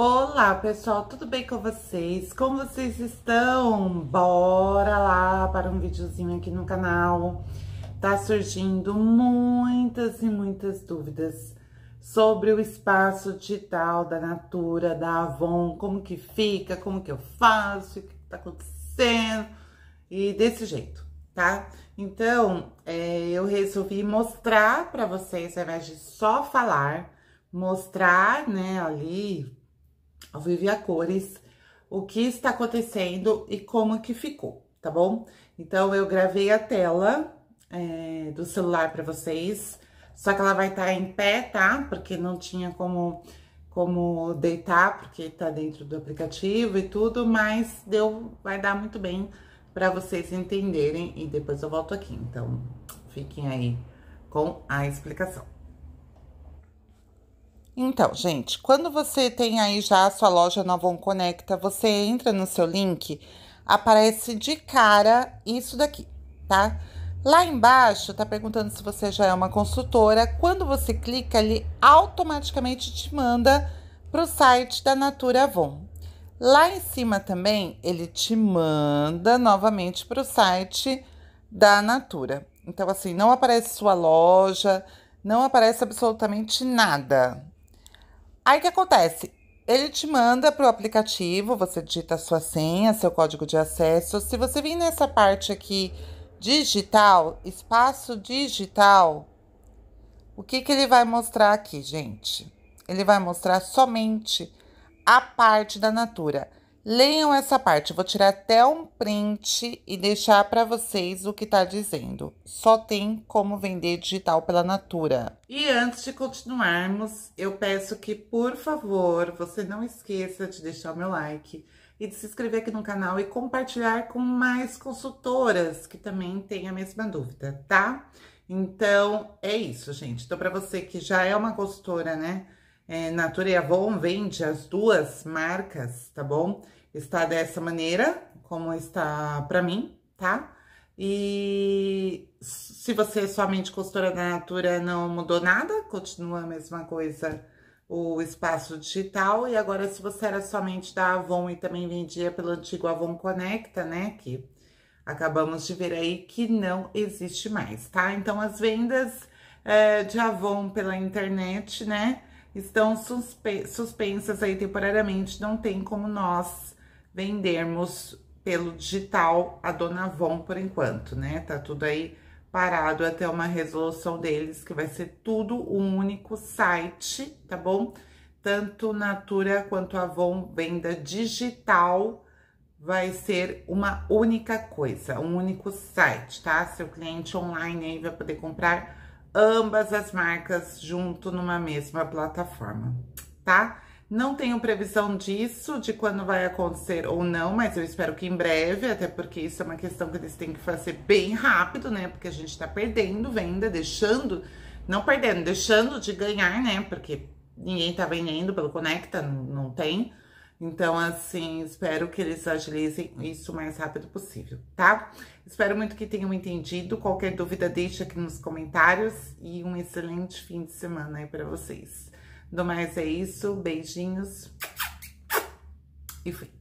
Olá pessoal, tudo bem com vocês? Como vocês estão? Bora lá para um videozinho aqui no canal. Tá surgindo muitas e muitas dúvidas sobre o espaço digital da Natura, da Avon, como que fica, como que eu faço, o que tá acontecendo e desse jeito, tá? Então, é, eu resolvi mostrar para vocês, ao invés de só falar, mostrar, né, ali ao vivo a cores, o que está acontecendo e como que ficou, tá bom? Então, eu gravei a tela é, do celular para vocês, só que ela vai estar tá em pé, tá? Porque não tinha como, como deitar, porque tá dentro do aplicativo e tudo, mas deu, vai dar muito bem para vocês entenderem e depois eu volto aqui. Então, fiquem aí com a explicação. Então, gente, quando você tem aí já a sua loja Novon Conecta, você entra no seu link, aparece de cara isso daqui, tá? Lá embaixo tá perguntando se você já é uma consultora. Quando você clica, ele automaticamente te manda para o site da Natura Avon. Lá em cima também ele te manda novamente para o site da Natura. Então, assim, não aparece sua loja, não aparece absolutamente nada. Aí o que acontece? Ele te manda para o aplicativo, você digita a sua senha, seu código de acesso. Se você vir nessa parte aqui, digital, espaço digital, o que, que ele vai mostrar aqui, gente? Ele vai mostrar somente a parte da Natura. Leiam essa parte, vou tirar até um print e deixar para vocês o que está dizendo. Só tem como vender digital pela Natura. E antes de continuarmos, eu peço que, por favor, você não esqueça de deixar o meu like e de se inscrever aqui no canal e compartilhar com mais consultoras que também têm a mesma dúvida, tá? Então, é isso, gente. Então, para você que já é uma consultora, né? é, Natura e Avon vende as duas marcas, tá bom? Está dessa maneira, como está para mim, tá? E se você é somente costura da Natura, não mudou nada, continua a mesma coisa o espaço digital. E agora, se você era somente da Avon e também vendia pelo antigo Avon Conecta, né? Que acabamos de ver aí que não existe mais, tá? Então, as vendas é, de Avon pela internet, né? estão suspe suspensas aí temporariamente, não tem como nós vendermos pelo digital a Dona Von por enquanto, né? Tá tudo aí parado até uma resolução deles, que vai ser tudo um único site, tá bom? Tanto Natura quanto Avon venda digital vai ser uma única coisa, um único site, tá? Seu cliente online aí vai poder comprar ambas as marcas junto numa mesma plataforma, tá? Não tenho previsão disso, de quando vai acontecer ou não, mas eu espero que em breve, até porque isso é uma questão que eles têm que fazer bem rápido, né? Porque a gente tá perdendo venda, deixando, não perdendo, deixando de ganhar, né? Porque ninguém tá vendendo pelo Conecta, não tem. Então, assim, espero que eles agilizem isso o mais rápido possível, tá? Espero muito que tenham entendido. Qualquer dúvida, deixa aqui nos comentários. E um excelente fim de semana aí pra vocês. Do mais é isso. Beijinhos. E fui.